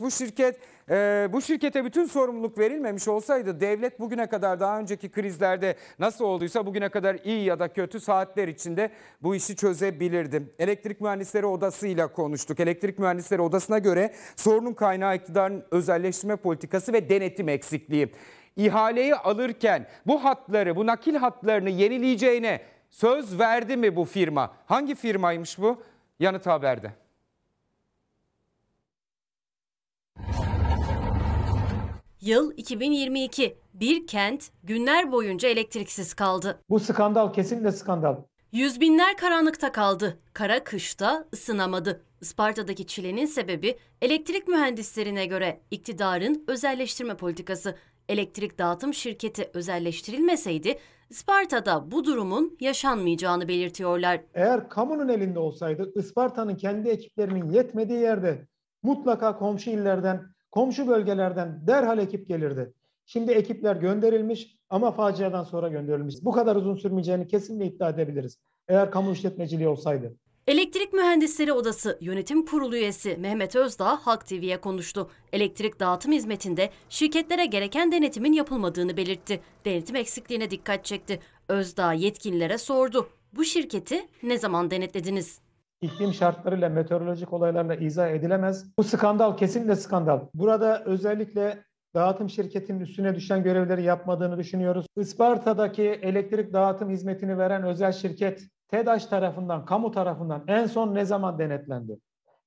Bu şirket e, bu şirkete bütün sorumluluk verilmemiş olsaydı devlet bugüne kadar daha önceki krizlerde nasıl olduysa bugüne kadar iyi ya da kötü saatler içinde bu işi çözebilirdi. Elektrik Mühendisleri Odası ile konuştuk. Elektrik Mühendisleri Odası'na göre sorunun kaynağı iktidarın özelleştirme politikası ve denetim eksikliği. İhaleyi alırken bu hatları, bu nakil hatlarını yenileyeceğine söz verdi mi bu firma? Hangi firmaymış bu? Yanıt haberde. Yıl 2022. Bir kent günler boyunca elektriksiz kaldı. Bu skandal kesinlikle skandal. Yüz binler karanlıkta kaldı. Kara kışta ısınamadı. Isparta'daki çilenin sebebi elektrik mühendislerine göre iktidarın özelleştirme politikası. Elektrik dağıtım şirketi özelleştirilmeseydi Isparta'da bu durumun yaşanmayacağını belirtiyorlar. Eğer kamunun elinde olsaydı Isparta'nın kendi ekiplerinin yetmediği yerde mutlaka komşu illerden Komşu bölgelerden derhal ekip gelirdi. Şimdi ekipler gönderilmiş ama faciadan sonra gönderilmiş. Bu kadar uzun sürmeyeceğini kesinlikle iddia edebiliriz. Eğer kamu işletmeciliği olsaydı. Elektrik Mühendisleri Odası Yönetim Kurulu üyesi Mehmet Özdağ Halk TV'ye konuştu. Elektrik dağıtım hizmetinde şirketlere gereken denetimin yapılmadığını belirtti. Denetim eksikliğine dikkat çekti. Özdağ yetkililere sordu. Bu şirketi ne zaman denetlediniz? iklim şartlarıyla, meteorolojik olaylarla izah edilemez. Bu skandal kesinlikle skandal. Burada özellikle dağıtım şirketinin üstüne düşen görevleri yapmadığını düşünüyoruz. Isparta'daki elektrik dağıtım hizmetini veren özel şirket TEDAŞ tarafından, kamu tarafından en son ne zaman denetlendi?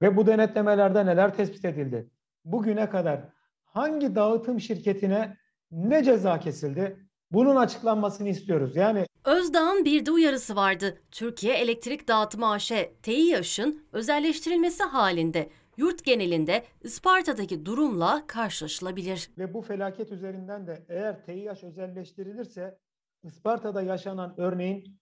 Ve bu denetlemelerde neler tespit edildi? Bugüne kadar hangi dağıtım şirketine ne ceza kesildi? Bunun açıklanmasını istiyoruz. Yani Özdağ'ın bir de uyarısı vardı. Türkiye Elektrik Dağıtımı AŞ TEİAŞ'ın özelleştirilmesi halinde yurt genelinde Isparta'daki durumla karşılaşılabilir. ve bu felaket üzerinden de eğer TİH özelleştirilirse Isparta'da yaşanan örneğin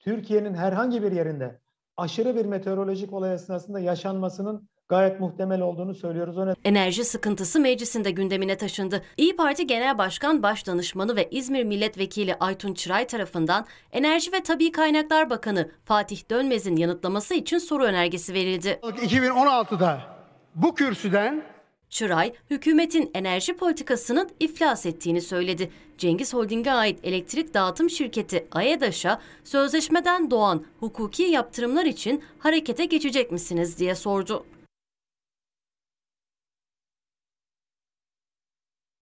Türkiye'nin herhangi bir yerinde aşırı bir meteorolojik olay esnasında yaşanmasının gayet muhtemel olduğunu söylüyoruz. O Enerji sıkıntısı meclisinde gündemine taşındı. İyi Parti Genel Başkan Başdanışmanı ve İzmir Milletvekili Aytun Çıray tarafından Enerji ve Tabi Kaynaklar Bakanı Fatih Dönmez'in yanıtlaması için soru önergesi verildi. 2016'da bu kürsüden Çıray, hükümetin enerji politikasının iflas ettiğini söyledi. Cengiz Holding'e ait elektrik dağıtım şirketi AEDAŞ'a sözleşmeden doğan hukuki yaptırımlar için harekete geçecek misiniz diye sordu.